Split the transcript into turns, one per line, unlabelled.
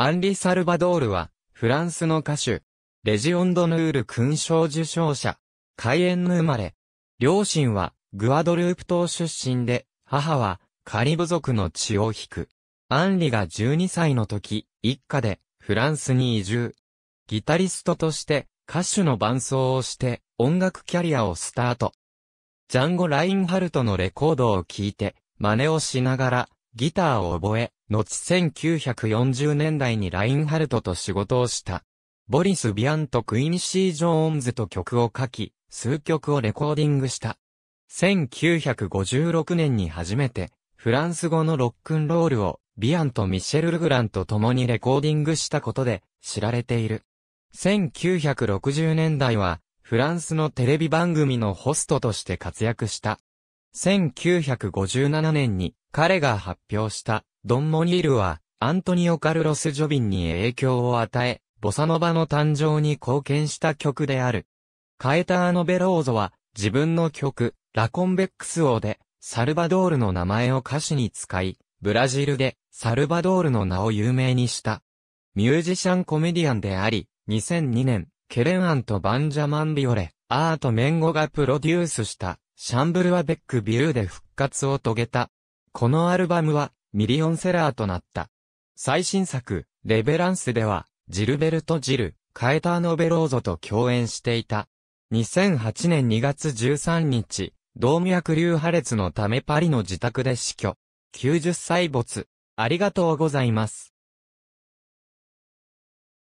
アンリ・サルバドールは、フランスの歌手、レジオンドヌール勲章受章者、カイエンヌ生まれ。両親は、グアドループ島出身で、母は、カリブ族の血を引く。アンリが12歳の時、一家で、フランスに移住。ギタリストとして、歌手の伴奏をして、音楽キャリアをスタート。ジャンゴ・ラインハルトのレコードを聴いて、真似をしながら、ギターを覚え、後1940年代にラインハルトと仕事をした。ボリス・ビアンとクイニシー・ジョーンズと曲を書き、数曲をレコーディングした。1956年に初めて、フランス語のロックンロールを、ビアンとミシェル・ルグランと共にレコーディングしたことで知られている。1960年代は、フランスのテレビ番組のホストとして活躍した。1957年に彼が発表したドンモニールは、アントニオ・カルロス・ジョビンに影響を与え、ボサノバの誕生に貢献した曲である。カエターノ・ベローゾは、自分の曲、ラコンベックス王で、サルバドールの名前を歌詞に使い、ブラジルで、サルバドールの名を有名にした。ミュージシャンコメディアンであり、2002年、ケレンアンとバンジャマンビオレ、アート・メンゴがプロデュースした、シャンブルア・ベック・ビューで復活を遂げた。このアルバムはミリオンセラーとなった。最新作、レベランスでは、ジルベルト・ジル、カエターノ・ベローゾと共演していた。2008年2月13日、動脈瘤破裂のためパリの自宅で死去。90歳没。ありがとうございます。